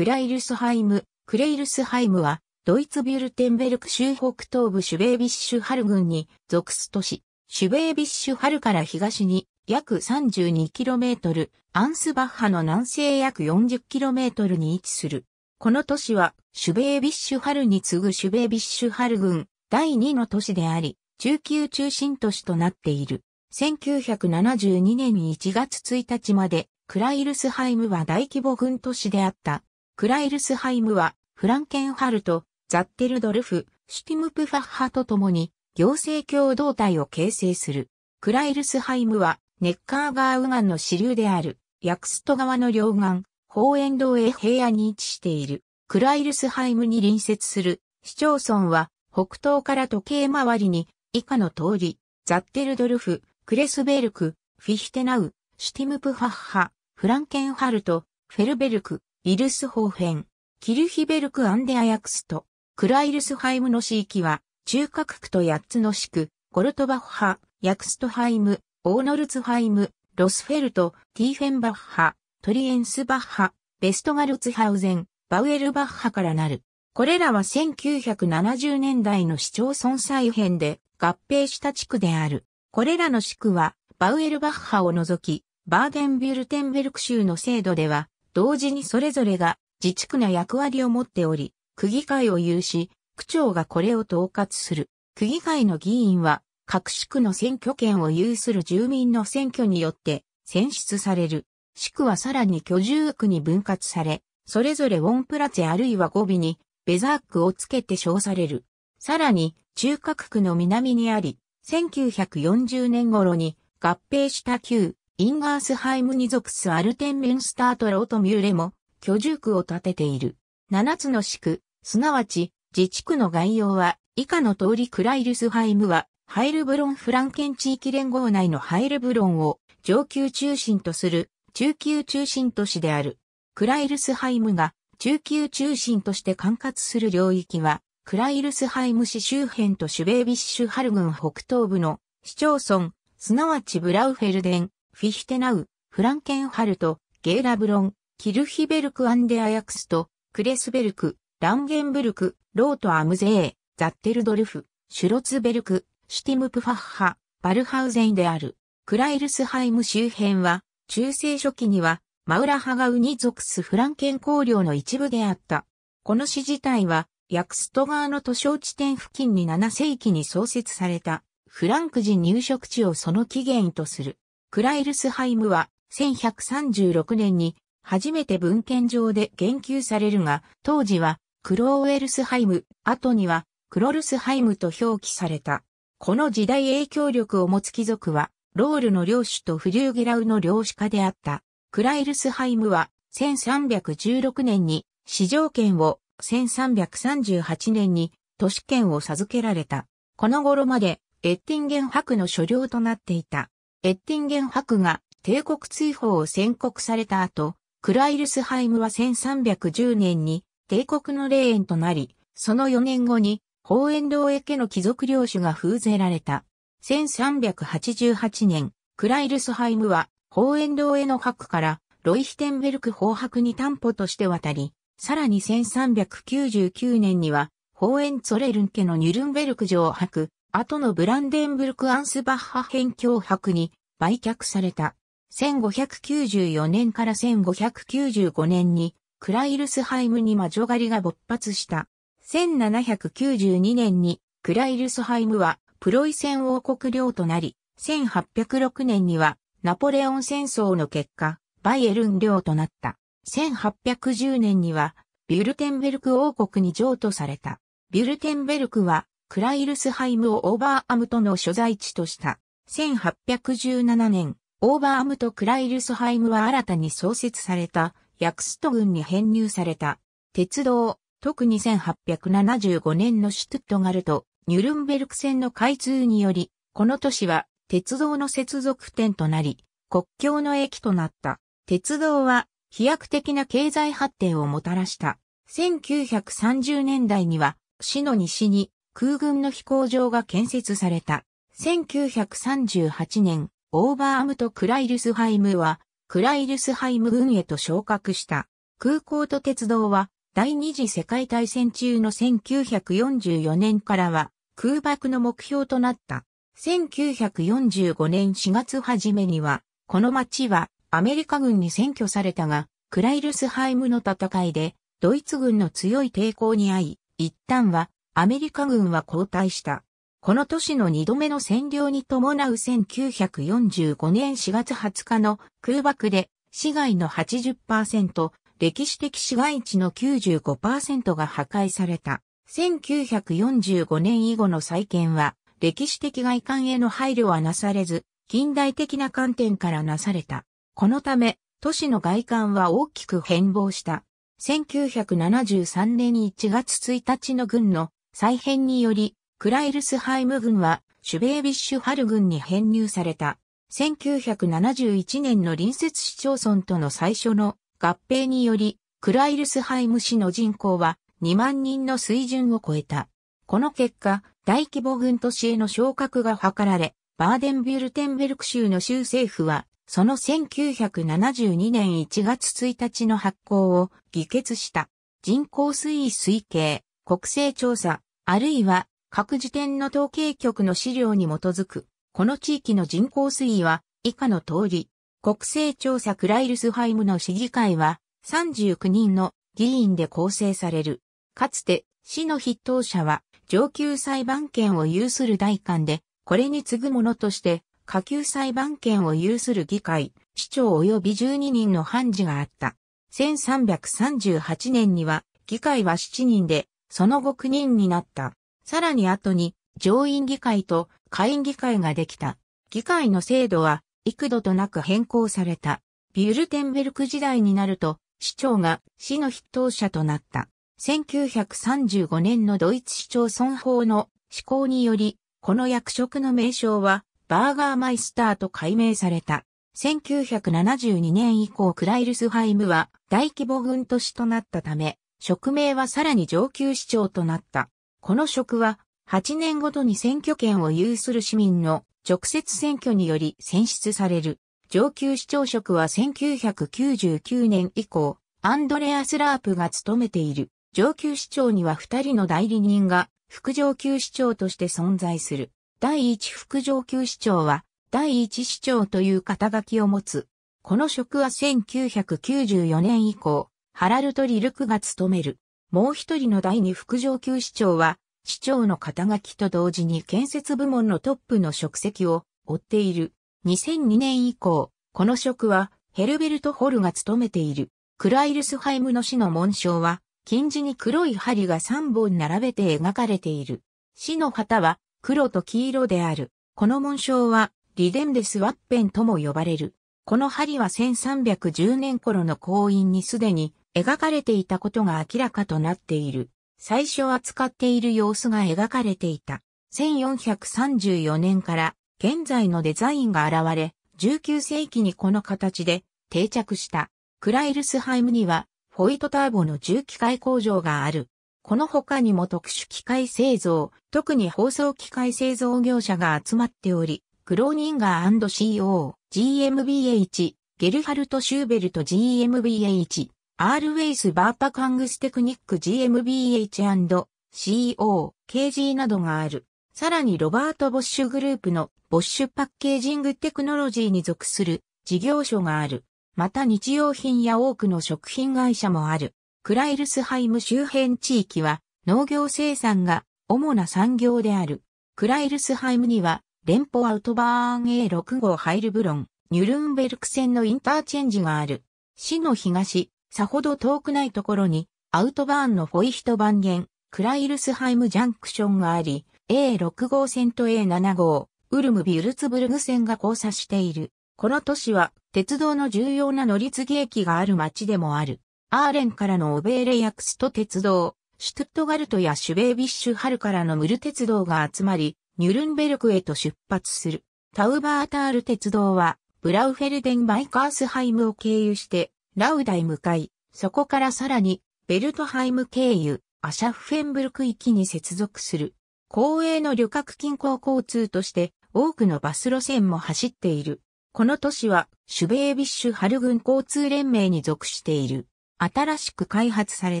クライルスハイム、クレイルスハイムは、ドイツビュルテンベルク州北東部シュベービッシュハル郡に属す都市、シュベービッシュハルから東に約 32km、アンスバッハの南西約 40km に位置する。この都市は、シュベービッシュハルに次ぐシュベービッシュハル郡第2の都市であり、中級中心都市となっている。1972年1月1日まで、クライルスハイムは大規模軍都市であった。クライルスハイムは、フランケンハルト、ザッテルドルフ、シュティムプファッハと共に、行政共同体を形成する。クライルスハイムは、ネッカーガーウガンの支流である、ヤクスト川の両岸、ホーエンド平野に位置している。クライルスハイムに隣接する市町村は、北東から時計回りに、以下の通り、ザッテルドルフ、クレスベルク、フィヒテナウ、シュティムプファッハ、フランケンハルト、フェルベルク、イルスホーフェン、キルヒベルクアンデアヤクスト、クライルスハイムの市域は、中核区と八つの市区、ゴルトバッハ、ヤクストハイム、オーノルツハイム、ロスフェルト、ティーフェンバッハ、トリエンスバッハ、ベストガルツハウゼン、バウエルバッハからなる。これらは1970年代の市町村再編で合併した地区である。これらの地区は、バウエルバッハを除き、バーデンビュルテンベルク州の制度では、同時にそれぞれが自治区の役割を持っており、区議会を有し、区長がこれを統括する。区議会の議員は、各市区の選挙権を有する住民の選挙によって選出される。市区はさらに居住区に分割され、それぞれウォンプラツェあるいは語尾にベザークをつけて称される。さらに、中核区の南にあり、1940年頃に合併した旧インガースハイムに属すアルテンメンスタートロートミューレも居住区を建てている。7つの市区、すなわち自治区の概要は以下の通りクライルスハイムはハイルブロンフランケン地域連合内のハイルブロンを上級中心とする中級中心都市である。クライルスハイムが中級中心として管轄する領域はクライルスハイム市周辺とシュベービッシュハル郡北東部の市町村、すなわちブラウフェルデン、フィヒテナウ、フランケンハルト、ゲーラブロン、キルヒベルクアンデアヤクスト、クレスベルク、ランゲンブルク、ロートアムゼー、ザッテルドルフ、シュロツベルク、シュティムプファッハ、バルハウゼンである。クライルスハイム周辺は、中世初期には、マウラハガウに属すフランケン公領の一部であった。この市自体は、ヤクスト川の図書地点付近に7世紀に創設された、フランク人入植地をその起源とする。クライルスハイムは1136年に初めて文献上で言及されるが、当時はクローウェルスハイム、後にはクロルスハイムと表記された。この時代影響力を持つ貴族は、ロールの領主とフリューゲラウの領主家であった。クライルスハイムは1316年に市場権を1338年に都市権を授けられた。この頃までエッティンゲン博の所領となっていた。エッティンゲン博が帝国追放を宣告された後、クライルスハイムは1310年に帝国の霊園となり、その4年後に法園エ家の貴族領主が封ぜられた。1388年、クライルスハイムは法園ーへの博からロイヒテンベルク法博に担保として渡り、さらに1399年には、法園ツォレルン家のニュルンベルク城博、後のブランデンブルク・アンスバッハ編境博に売却された。1594年から1595年にクライルスハイムに魔女狩りが勃発した。1792年にクライルスハイムはプロイセン王国領となり、1806年にはナポレオン戦争の結果、バイエルン領となった。1810年にはビュルテンベルク王国に譲渡された。ビュルテンベルクはクライルスハイムをオーバーアムトの所在地とした。1817年、オーバーアムとクライルスハイムは新たに創設された、ヤクスト軍に編入された。鉄道、特に1875年のシュトゥットガルト、ニュルンベルク線の開通により、この都市は鉄道の接続点となり、国境の駅となった。鉄道は飛躍的な経済発展をもたらした。1930年代には、市の西に空軍の飛行場が建設された。1938年、オーバーアムとクライルスハイムは、クライルスハイム軍へと昇格した。空港と鉄道は、第二次世界大戦中の1944年からは、空爆の目標となった。1945年4月初めには、この町はアメリカ軍に占拠されたが、クライルスハイムの戦いで、ドイツ軍の強い抵抗に遭い、一旦はアメリカ軍は後退した。この都市の二度目の占領に伴う1945年4月20日の空爆で市街の80%、歴史的市街地の95%が破壊された。1945年以後の再建は歴史的外観への配慮はなされず、近代的な観点からなされた。このため、都市の外観は大きく変貌した。1973年1月1日の軍の再編により、クライルスハイム軍は、シュベービッシュハル軍に編入された。1971年の隣接市町村との最初の合併により、クライルスハイム市の人口は2万人の水準を超えた。この結果、大規模軍都市への昇格が図られ、バーデンビュルテンベルク州の州政府は、その1972年1月1日の発行を議決した。人口推移推計、国勢調査、あるいは各時点の統計局の資料に基づく、この地域の人口推移は以下の通り、国勢調査クライルスハイムの市議会は39人の議員で構成される。かつて市の筆頭者は上級裁判権を有する大官で、これに次ぐものとして下級裁判権を有する議会、市長及び12人の判事があった。1338年には議会は7人でその後9人になった。さらに後に上院議会と下院議会ができた。議会の制度は幾度となく変更された。ビュルテンベルク時代になると、市長が市の筆頭者となった。1935年のドイツ市町村法の施行により、この役職の名称は、バーガーマイスターと改名された。1972年以降クライルスハイムは大規模軍都市となったため、職名はさらに上級市長となった。この職は、8年ごとに選挙権を有する市民の直接選挙により選出される。上級市長職は1999年以降、アンドレアス・ラープが務めている。上級市長には2人の代理人が副上級市長として存在する。第1副上級市長は第1市長という肩書きを持つ。この職は1994年以降、ハラルト・リルクが務める。もう一人の第二副上級市長は、市長の肩書きと同時に建設部門のトップの職責を追っている。2002年以降、この職はヘルベルト・ホルが務めている。クライルスハイムの市の紋章は、金字に黒い針が3本並べて描かれている。市の旗は黒と黄色である。この紋章は、リデンデス・ワッペンとも呼ばれる。この針は1310年頃の行員にすでに描かれていたことが明らかとなっている。最初扱っている様子が描かれていた。1434年から現在のデザインが現れ、19世紀にこの形で定着した。クライルスハイムにはホイトターボの重機械工場がある。この他にも特殊機械製造、特に放送機械製造業者が集まっており、クローニンガー &CO、GMBH、ゲルハルト・シューベルト GMBH、アールウェイスバーパカングステクニック GMBH&CO、KG などがある。さらにロバート・ボッシュグループのボッシュパッケージングテクノロジーに属する事業所がある。また日用品や多くの食品会社もある。クライルスハイム周辺地域は農業生産が主な産業である。クライルスハイムには連邦アウトバーン A6 号ハイルブロン、ニュルンベルク線のインターチェンジがある。市の東、さほど遠くないところに、アウトバーンのフォイヒトバンゲン、クライルスハイムジャンクションがあり、A6 号線と A7 号、ウルムビュルツブルグ線が交差している。この都市は、鉄道の重要な乗り継ぎ駅がある町でもある。アーレンからのオベーレヤクスト鉄道、シュトットガルトやシュベービッシュハルからのムル鉄道が集まり、ニュルンベルクへと出発する。タウバータール鉄道は、ブラウフェルデンバイカースハイムを経由して、ラウダへ向かい、そこからさらに、ベルトハイム経由、アシャフフェンブルク域に接続する。公営の旅客近郊交通として、多くのバス路線も走っている。この都市は、シュベービッシュハル軍交通連盟に属している。新しく開発され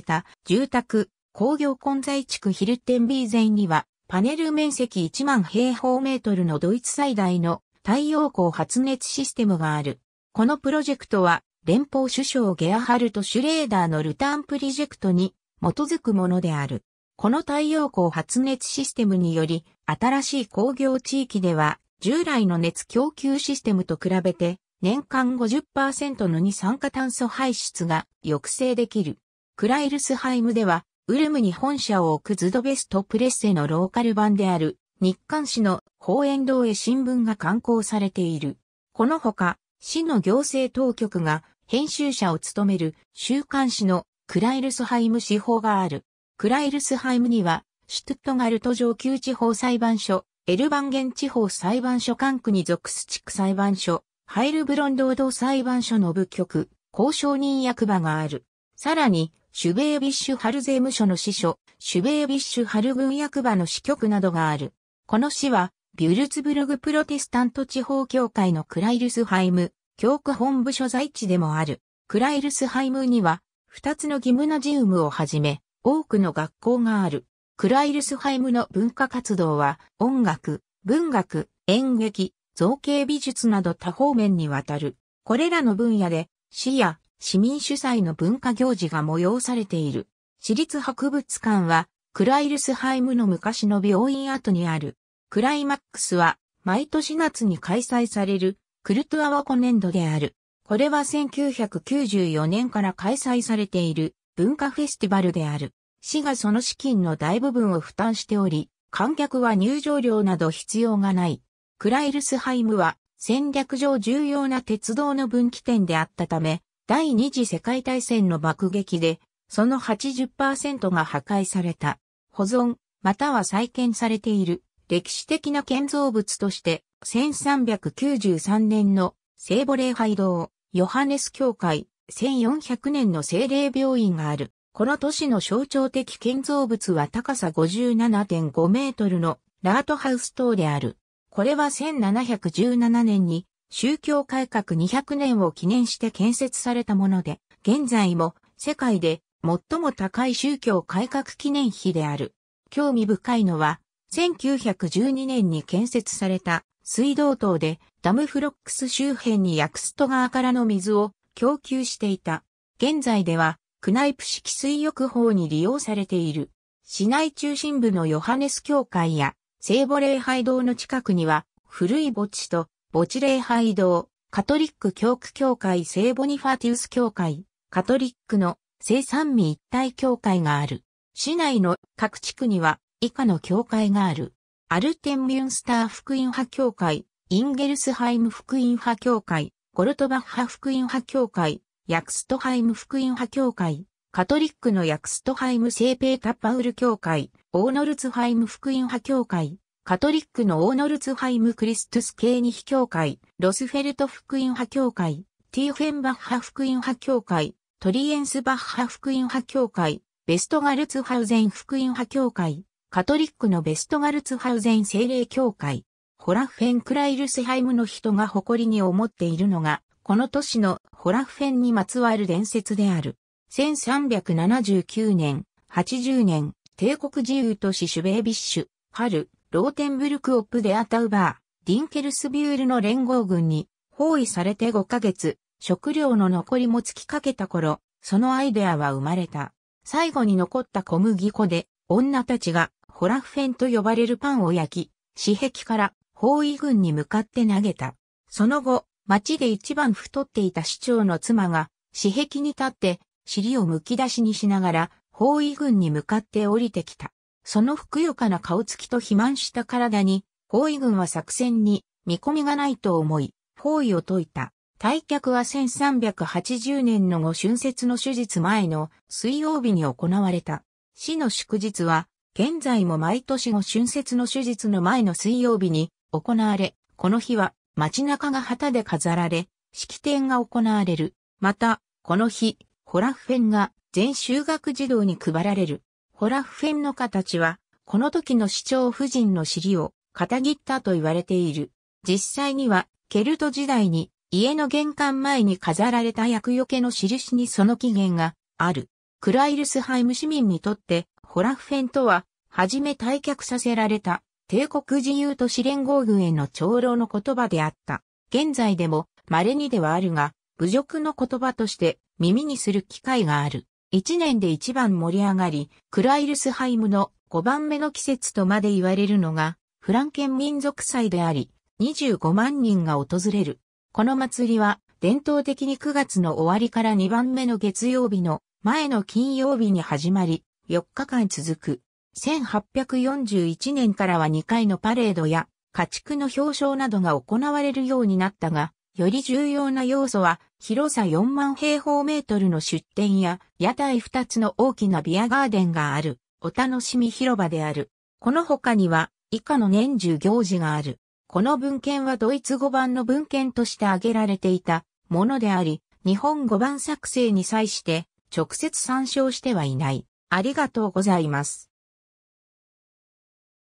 た住宅、工業混在地区ヒルテンビーゼンには、パネル面積1万平方メートルのドイツ最大の太陽光発熱システムがある。このプロジェクトは連邦首相ゲアハルト・シュレーダーのルターンプリジェクトに基づくものである。この太陽光発熱システムにより、新しい工業地域では、従来の熱供給システムと比べて、年間50%の二酸化炭素排出が抑制できる。クライルスハイムでは、ウルムに本社を置くズドベストプレッセのローカル版である、日刊紙の公園堂へ新聞が刊行されている。このほか、市の行政当局が編集者を務める週刊誌のクライルスハイム司法がある。クライルスハイムには、シュトゥットガルト上級地方裁判所、エルバンゲン地方裁判所管区に属す地区裁判所、ハイルブロン労働裁判所の部局、交渉人役場がある。さらに、シュベービッシュハル税務署の支所、シュベービッシュハル軍役場の支局などがある。この市は、ビュルツブルグプロテスタント地方教会のクライルスハイム、教区本部所在地でもある、クライルスハイムには、二つのギムナジウムをはじめ、多くの学校がある。クライルスハイムの文化活動は、音楽、文学、演劇、造形美術など多方面にわたる。これらの分野で、市や市民主催の文化行事が催されている。市立博物館は、クライルスハイムの昔の病院跡にあるクライマックスは毎年夏に開催されるクルトアワコ年度である。これは1994年から開催されている文化フェスティバルである。市がその資金の大部分を負担しており、観客は入場料など必要がない。クライルスハイムは戦略上重要な鉄道の分岐点であったため、第二次世界大戦の爆撃で、その80%が破壊された。保存、または再建されている。歴史的な建造物として、1393年の聖母礼拝堂、ヨハネス教会、1400年の聖霊病院がある。この都市の象徴的建造物は高さ57.5メートルのラートハウス塔である。これは1717年に宗教改革200年を記念して建設されたもので、現在も世界で最も高い宗教改革記念碑である。興味深いのは、1912年に建設された水道塔でダムフロックス周辺にヤクスト川からの水を供給していた。現在ではクナイプ式水浴法に利用されている。市内中心部のヨハネス教会や聖母礼拝堂の近くには古い墓地と墓地礼拝堂、カトリック教区教会聖ボニファティウス教会、カトリックの聖三味一体教会がある。市内の各地区には以下の教会がある。アルテンミュンスター福音派教会、インゲルスハイム福音派教会、ゴルトバッハ福音派教会、ヤクストハイム福音派教会、カトリックのヤクストハイム聖ペータ・パウル教会、オーノルツハイム福音派教会、カトリックのオーノルツハイムクリストス・ス系ニヒ教会、ロスフェルト福音派教会、ティーフェンバッハ福音派教会、トリエンスバッハ福音派教会、ベストガルツハウゼン福音派教会、カトリックのベストガルツハウゼン精霊協会、ホラッフェンクライルスハイムの人が誇りに思っているのが、この都市のホラッフェンにまつわる伝説である。1379年、80年、帝国自由都市シュベービッシュ、春、ローテンブルクオップでアタウバー、ディンケルスビュールの連合軍に包囲されて5ヶ月、食料の残りも尽きかけた頃、そのアイデアは生まれた。最後に残った小麦粉で女たちがホラフェンと呼ばれるパンを焼き、死壁から包囲軍に向かって投げた。その後、町で一番太っていた市長の妻が、死壁に立って、尻を剥き出しにしながら、包囲軍に向かって降りてきた。そのふくよかな顔つきと肥満した体に、包囲軍は作戦に見込みがないと思い、包囲を解いた。退却は1380年の後春節の手術前の水曜日に行われた。市の祝日は、現在も毎年の春節の手術の前の水曜日に行われ、この日は街中が旗で飾られ、式典が行われる。また、この日、ホラフェンが全修学児童に配られる。ホラフェンの形は、この時の市長夫人の尻を、肩切ったと言われている。実際には、ケルト時代に、家の玄関前に飾られた厄除けの印にその起源がある。クライルスハイム市民にとって、ホラフフェンとは、はじめ退却させられた、帝国自由都市連合軍への長老の言葉であった。現在でも、稀にではあるが、侮辱の言葉として耳にする機会がある。一年で一番盛り上がり、クライルスハイムの5番目の季節とまで言われるのが、フランケン民族祭であり、25万人が訪れる。この祭りは、伝統的に9月の終わりから2番目の月曜日の前の金曜日に始まり、4日間続く。1841年からは2回のパレードや家畜の表彰などが行われるようになったが、より重要な要素は広さ4万平方メートルの出店や屋台2つの大きなビアガーデンがあるお楽しみ広場である。この他には以下の年中行事がある。この文献はドイツ語版の文献として挙げられていたものであり、日本語版作成に際して直接参照してはいない。ありがとうございます。